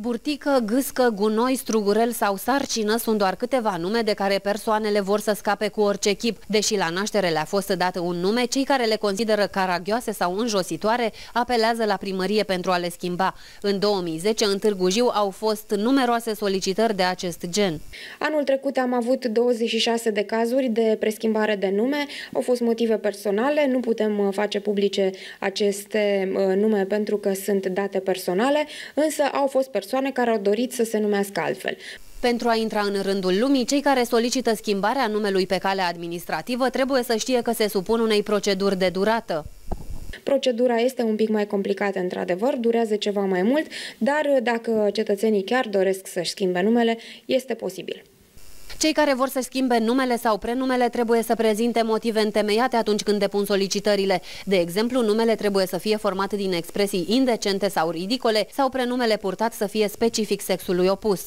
Burtică, gâscă, gunoi, strugurel sau sarcină sunt doar câteva nume de care persoanele vor să scape cu orice chip. Deși la naștere le-a fost dat un nume, cei care le consideră caragioase sau înjositoare apelează la primărie pentru a le schimba. În 2010, în Târgu Jiu au fost numeroase solicitări de acest gen. Anul trecut am avut 26 de cazuri de preschimbare de nume. Au fost motive personale, nu putem uh, face publice aceste uh, nume pentru că sunt date personale, însă au fost personale persoane care au dorit să se numească altfel. Pentru a intra în rândul lumii, cei care solicită schimbarea numelui pe calea administrativă trebuie să știe că se supun unei proceduri de durată. Procedura este un pic mai complicată, într-adevăr, durează ceva mai mult, dar dacă cetățenii chiar doresc să-și schimbe numele, este posibil. Cei care vor să schimbe numele sau prenumele trebuie să prezinte motive întemeiate atunci când depun solicitările. De exemplu, numele trebuie să fie format din expresii indecente sau ridicole sau prenumele purtat să fie specific sexului opus.